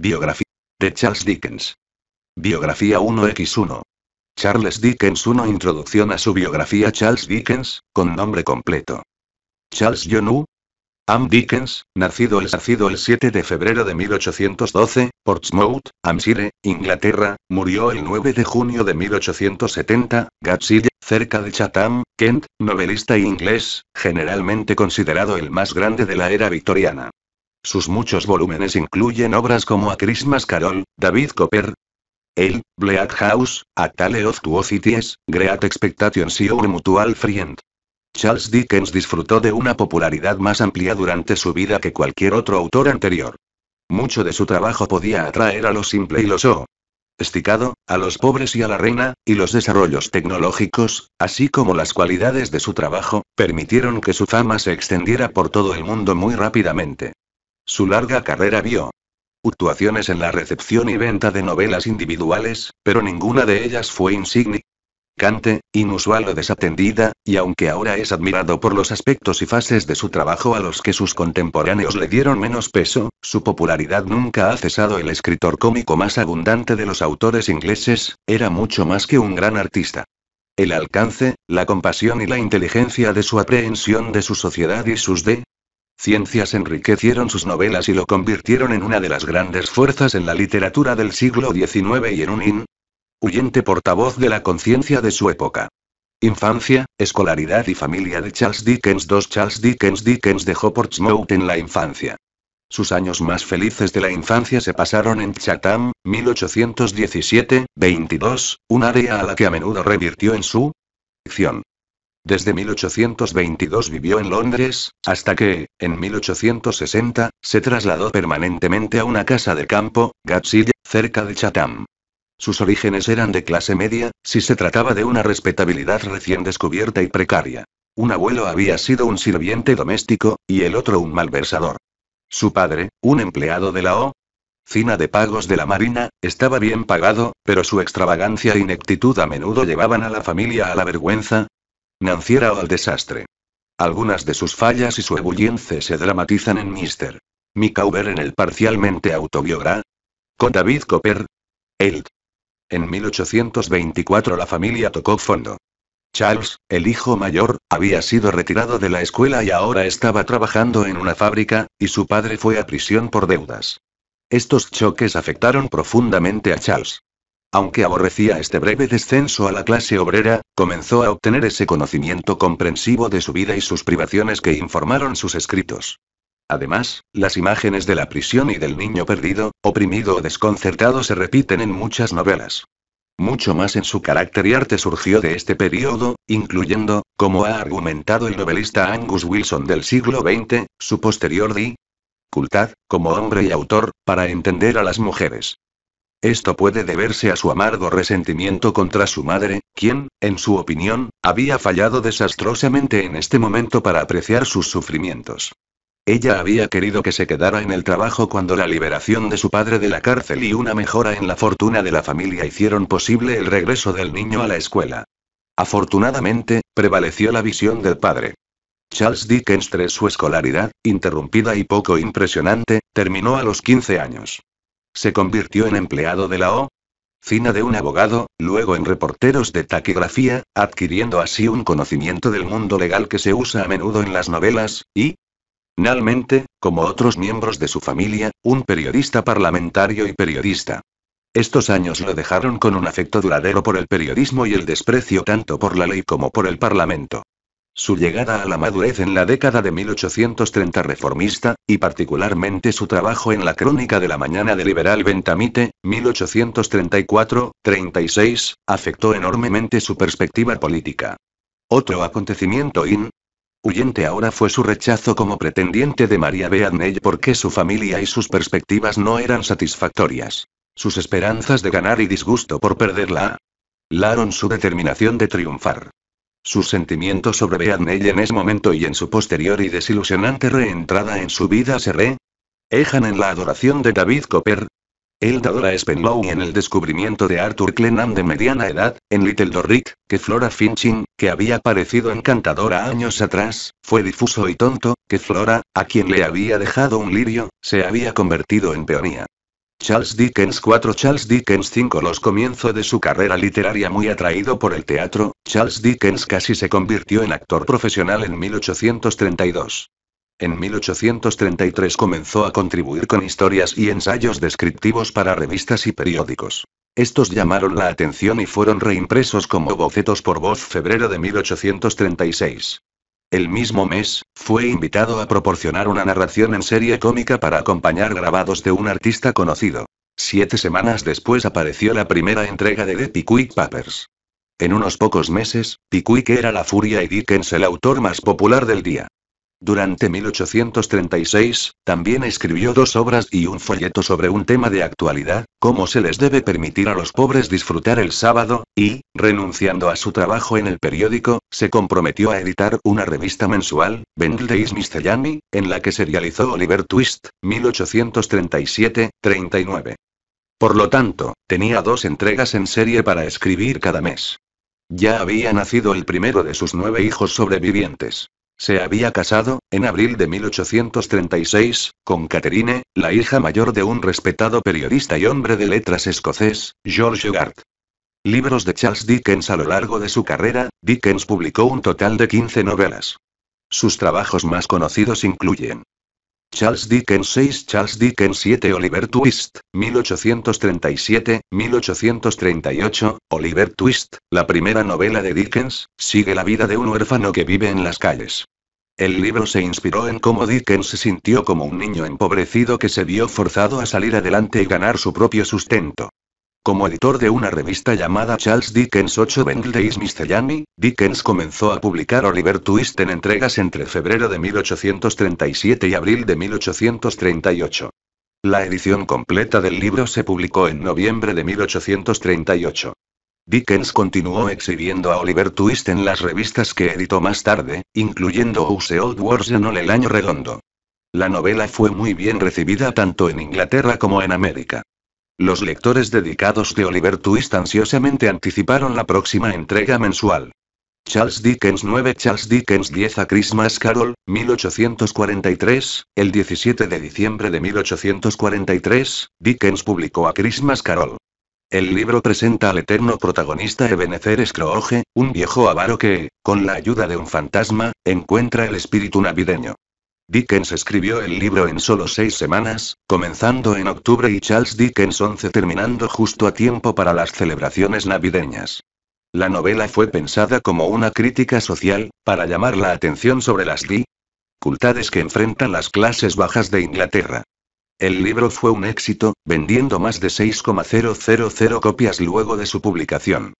Biografía de Charles Dickens. Biografía 1x1. Charles Dickens 1 Introducción a su biografía Charles Dickens, con nombre completo. Charles John U. Am Dickens, nacido el, nacido el 7 de febrero de 1812, Portsmouth, Hampshire, Inglaterra, murió el 9 de junio de 1870, Gadshill, cerca de Chatham, Kent, novelista inglés, generalmente considerado el más grande de la era victoriana. Sus muchos volúmenes incluyen obras como A Christmas Carol, David Copper, El, Black House, A Tale of Two Cities, Great Expectations y Our Mutual Friend. Charles Dickens disfrutó de una popularidad más amplia durante su vida que cualquier otro autor anterior. Mucho de su trabajo podía atraer a lo simple y lo Esticado, a los pobres y a la reina, y los desarrollos tecnológicos, así como las cualidades de su trabajo, permitieron que su fama se extendiera por todo el mundo muy rápidamente. Su larga carrera vio fluctuaciones en la recepción y venta de novelas individuales, pero ninguna de ellas fue insignificante, inusual o desatendida, y aunque ahora es admirado por los aspectos y fases de su trabajo a los que sus contemporáneos le dieron menos peso, su popularidad nunca ha cesado. El escritor cómico más abundante de los autores ingleses, era mucho más que un gran artista. El alcance, la compasión y la inteligencia de su aprehensión de su sociedad y sus de ciencias enriquecieron sus novelas y lo convirtieron en una de las grandes fuerzas en la literatura del siglo XIX y en un in huyente portavoz de la conciencia de su época. Infancia, escolaridad y familia de Charles Dickens Dos Charles Dickens Dickens dejó Portsmouth en la infancia. Sus años más felices de la infancia se pasaron en Chatham, 1817-22, un área a la que a menudo revirtió en su ficción. Desde 1822 vivió en Londres, hasta que, en 1860, se trasladó permanentemente a una casa de campo, Gatsilla, cerca de Chatham. Sus orígenes eran de clase media, si se trataba de una respetabilidad recién descubierta y precaria. Un abuelo había sido un sirviente doméstico, y el otro un malversador. Su padre, un empleado de la O. Cina de pagos de la Marina, estaba bien pagado, pero su extravagancia e ineptitud a menudo llevaban a la familia a la vergüenza, nanciera o al desastre. Algunas de sus fallas y su ebulliencia se dramatizan en Mr. Micawber en el parcialmente autobiográfico con David Copper. el En 1824 la familia tocó fondo. Charles, el hijo mayor, había sido retirado de la escuela y ahora estaba trabajando en una fábrica, y su padre fue a prisión por deudas. Estos choques afectaron profundamente a Charles. Aunque aborrecía este breve descenso a la clase obrera, comenzó a obtener ese conocimiento comprensivo de su vida y sus privaciones que informaron sus escritos. Además, las imágenes de la prisión y del niño perdido, oprimido o desconcertado se repiten en muchas novelas. Mucho más en su carácter y arte surgió de este periodo, incluyendo, como ha argumentado el novelista Angus Wilson del siglo XX, su posterior di cultad, como hombre y autor, para entender a las mujeres. Esto puede deberse a su amargo resentimiento contra su madre, quien, en su opinión, había fallado desastrosamente en este momento para apreciar sus sufrimientos. Ella había querido que se quedara en el trabajo cuando la liberación de su padre de la cárcel y una mejora en la fortuna de la familia hicieron posible el regreso del niño a la escuela. Afortunadamente, prevaleció la visión del padre. Charles Dickens tras su escolaridad, interrumpida y poco impresionante, terminó a los 15 años. Se convirtió en empleado de la O. Cina de un abogado, luego en reporteros de taquigrafía, adquiriendo así un conocimiento del mundo legal que se usa a menudo en las novelas, y, Finalmente, como otros miembros de su familia, un periodista parlamentario y periodista. Estos años lo dejaron con un afecto duradero por el periodismo y el desprecio tanto por la ley como por el parlamento. Su llegada a la madurez en la década de 1830 reformista, y particularmente su trabajo en la Crónica de la Mañana de Liberal Ventamite, 1834-36, afectó enormemente su perspectiva política. Otro acontecimiento in, Huyente ahora fue su rechazo como pretendiente de María Beadney porque su familia y sus perspectivas no eran satisfactorias. Sus esperanzas de ganar y disgusto por perderla. Laron su determinación de triunfar. Sus sentimientos sobre ella en ese momento y en su posterior y desilusionante reentrada en su vida se re ejan en la adoración de David Copper. ¿El adora a Spenlow en el descubrimiento de Arthur Clennam de mediana edad, en Little Dorrit, que Flora Finchin, que había parecido encantadora años atrás, fue difuso y tonto, que Flora, a quien le había dejado un lirio, se había convertido en peonía. Charles Dickens 4 Charles Dickens 5 Los comienzos de su carrera literaria muy atraído por el teatro, Charles Dickens casi se convirtió en actor profesional en 1832. En 1833 comenzó a contribuir con historias y ensayos descriptivos para revistas y periódicos. Estos llamaron la atención y fueron reimpresos como bocetos por voz febrero de 1836. El mismo mes, fue invitado a proporcionar una narración en serie cómica para acompañar grabados de un artista conocido. Siete semanas después apareció la primera entrega de The Pickwick Papers. En unos pocos meses, Pickwick era la furia y Dickens el autor más popular del día. Durante 1836, también escribió dos obras y un folleto sobre un tema de actualidad, cómo se les debe permitir a los pobres disfrutar el sábado, y, renunciando a su trabajo en el periódico, se comprometió a editar una revista mensual, Bentley's Miscellany, en la que serializó Oliver Twist, 1837-39. Por lo tanto, tenía dos entregas en serie para escribir cada mes. Ya había nacido el primero de sus nueve hijos sobrevivientes. Se había casado, en abril de 1836, con Catherine, la hija mayor de un respetado periodista y hombre de letras escocés, George hugart Libros de Charles Dickens a lo largo de su carrera, Dickens publicó un total de 15 novelas. Sus trabajos más conocidos incluyen Charles Dickens 6 Charles Dickens 7 Oliver Twist, 1837-1838, Oliver Twist, la primera novela de Dickens, sigue la vida de un huérfano que vive en las calles. El libro se inspiró en cómo Dickens se sintió como un niño empobrecido que se vio forzado a salir adelante y ganar su propio sustento. Como editor de una revista llamada Charles Dickens 8 Mr. Miscellany, Dickens comenzó a publicar Oliver Twist en entregas entre febrero de 1837 y abril de 1838. La edición completa del libro se publicó en noviembre de 1838. Dickens continuó exhibiendo a Oliver Twist en las revistas que editó más tarde, incluyendo Use Old Wars en El Año Redondo. La novela fue muy bien recibida tanto en Inglaterra como en América. Los lectores dedicados de Oliver Twist ansiosamente anticiparon la próxima entrega mensual. Charles Dickens 9 Charles Dickens 10 A Christmas Carol, 1843, el 17 de diciembre de 1843, Dickens publicó A Christmas Carol. El libro presenta al eterno protagonista Ebenezer Scrooge, un viejo avaro que, con la ayuda de un fantasma, encuentra el espíritu navideño. Dickens escribió el libro en solo seis semanas, comenzando en octubre y Charles Dickens 11 terminando justo a tiempo para las celebraciones navideñas. La novela fue pensada como una crítica social, para llamar la atención sobre las dificultades que enfrentan las clases bajas de Inglaterra. El libro fue un éxito, vendiendo más de 6,000 copias luego de su publicación.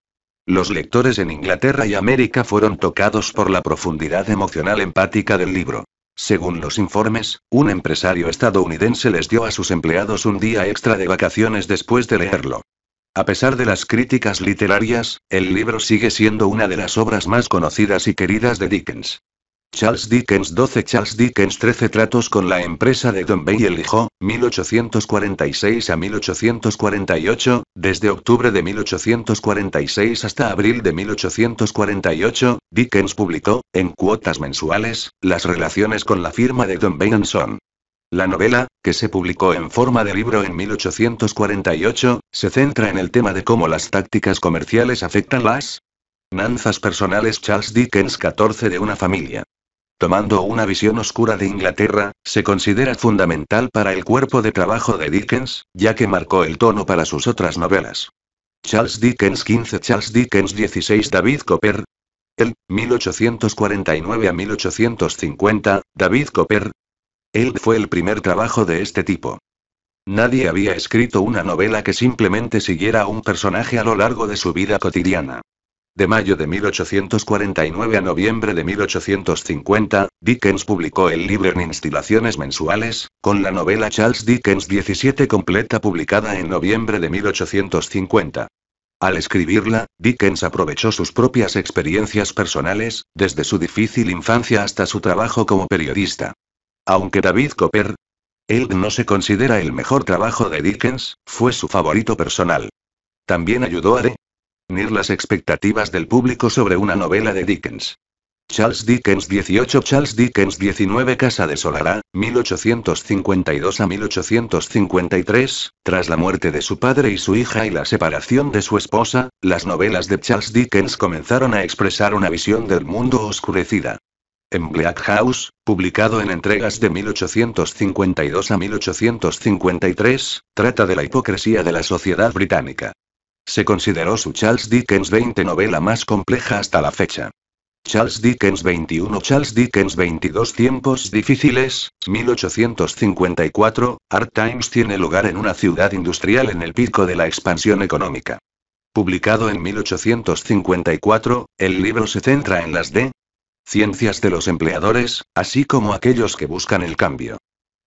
Los lectores en Inglaterra y América fueron tocados por la profundidad emocional empática del libro. Según los informes, un empresario estadounidense les dio a sus empleados un día extra de vacaciones después de leerlo. A pesar de las críticas literarias, el libro sigue siendo una de las obras más conocidas y queridas de Dickens. Charles Dickens 12 Charles Dickens 13 Tratos con la empresa de Don y hijo, 1846 a 1848, desde octubre de 1846 hasta abril de 1848, Dickens publicó, en cuotas mensuales, las relaciones con la firma de Don Son. La novela, que se publicó en forma de libro en 1848, se centra en el tema de cómo las tácticas comerciales afectan las, Nanzas personales Charles Dickens 14 de una familia tomando una visión oscura de Inglaterra, se considera fundamental para el cuerpo de trabajo de Dickens, ya que marcó el tono para sus otras novelas. Charles Dickens 15 Charles Dickens 16 David Copper. El, 1849 a 1850, David Copper. Él fue el primer trabajo de este tipo. Nadie había escrito una novela que simplemente siguiera a un personaje a lo largo de su vida cotidiana. De mayo de 1849 a noviembre de 1850, Dickens publicó el libro en instalaciones mensuales, con la novela Charles Dickens 17 completa publicada en noviembre de 1850. Al escribirla, Dickens aprovechó sus propias experiencias personales, desde su difícil infancia hasta su trabajo como periodista. Aunque David Copper, él no se considera el mejor trabajo de Dickens, fue su favorito personal. También ayudó a las expectativas del público sobre una novela de Dickens. Charles Dickens 18 Charles Dickens 19 Casa de Solara, 1852 a 1853, tras la muerte de su padre y su hija y la separación de su esposa, las novelas de Charles Dickens comenzaron a expresar una visión del mundo oscurecida. En Black House, publicado en entregas de 1852 a 1853, trata de la hipocresía de la sociedad británica. Se consideró su Charles Dickens 20 novela más compleja hasta la fecha. Charles Dickens 21 Charles Dickens 22 Tiempos difíciles, 1854, Art Times tiene lugar en una ciudad industrial en el pico de la expansión económica. Publicado en 1854, el libro se centra en las de ciencias de los empleadores, así como aquellos que buscan el cambio.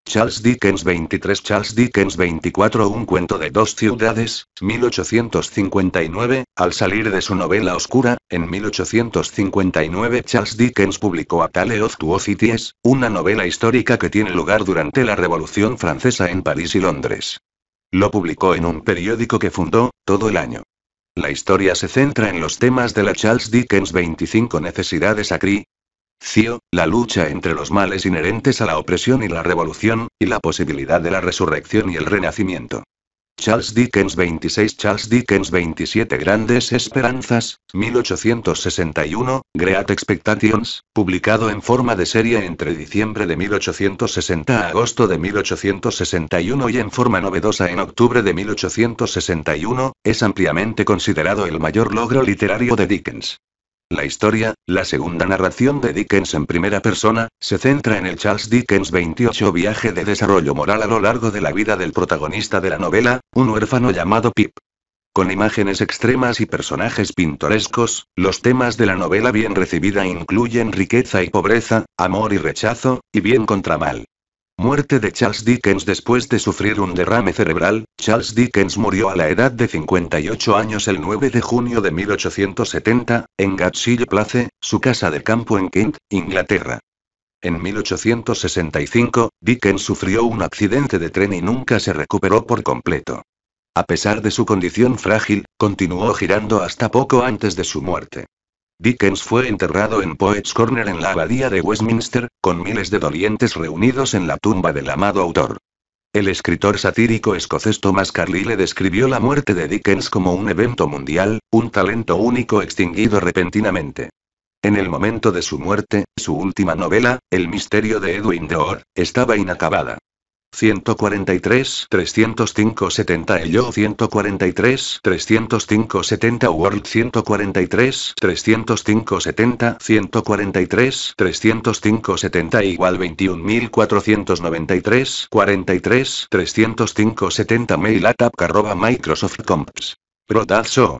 Charles Dickens 23 Charles Dickens 24 Un cuento de dos ciudades, 1859, al salir de su novela Oscura, en 1859 Charles Dickens publicó A Tale of Two Cities, una novela histórica que tiene lugar durante la Revolución Francesa en París y Londres. Lo publicó en un periódico que fundó, todo el año. La historia se centra en los temas de la Charles Dickens 25 Necesidades acri la lucha entre los males inherentes a la opresión y la revolución, y la posibilidad de la resurrección y el renacimiento. Charles Dickens 26 Charles Dickens 27 Grandes Esperanzas, 1861, Great Expectations, publicado en forma de serie entre diciembre de 1860 a agosto de 1861 y en forma novedosa en octubre de 1861, es ampliamente considerado el mayor logro literario de Dickens. La historia, la segunda narración de Dickens en primera persona, se centra en el Charles Dickens 28 viaje de desarrollo moral a lo largo de la vida del protagonista de la novela, un huérfano llamado Pip. Con imágenes extremas y personajes pintorescos, los temas de la novela bien recibida incluyen riqueza y pobreza, amor y rechazo, y bien contra mal. Muerte de Charles Dickens después de sufrir un derrame cerebral. Charles Dickens murió a la edad de 58 años el 9 de junio de 1870, en Gatshill Place, su casa de campo en Kent, Inglaterra. En 1865, Dickens sufrió un accidente de tren y nunca se recuperó por completo. A pesar de su condición frágil, continuó girando hasta poco antes de su muerte. Dickens fue enterrado en Poets Corner en la abadía de Westminster, con miles de dolientes reunidos en la tumba del amado autor. El escritor satírico escocés Thomas Carlyle describió la muerte de Dickens como un evento mundial, un talento único extinguido repentinamente. En el momento de su muerte, su última novela, El misterio de Edwin Drood, estaba inacabada. 143 305 70 Ello 143 305 70 World 143 305 70 143 305 70 igual 21493 43 305 70 mail at microsoft comps. Brodazo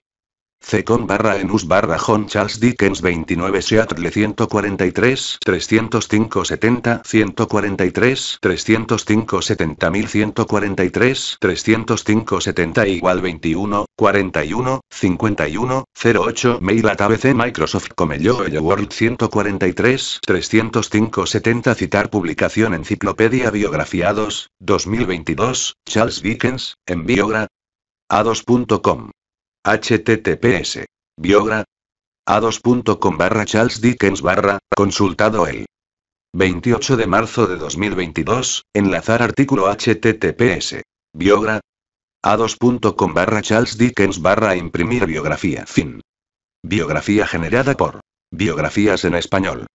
con barra Enus barra John Charles Dickens 29 Seattle 143 305 70 143 305 70 1143 305 70 igual 21 41 51 08 mail at ABC Microsoft Comello World 143 30570 citar publicación enciclopedia biografiados 2022 Charles Dickens en biogra a2.com https. Biogra. A2.com barra Charles Dickens barra, consultado el 28 de marzo de 2022, enlazar artículo https. Biogra. A2.com barra Charles Dickens barra imprimir biografía fin. Biografía generada por. Biografías en español.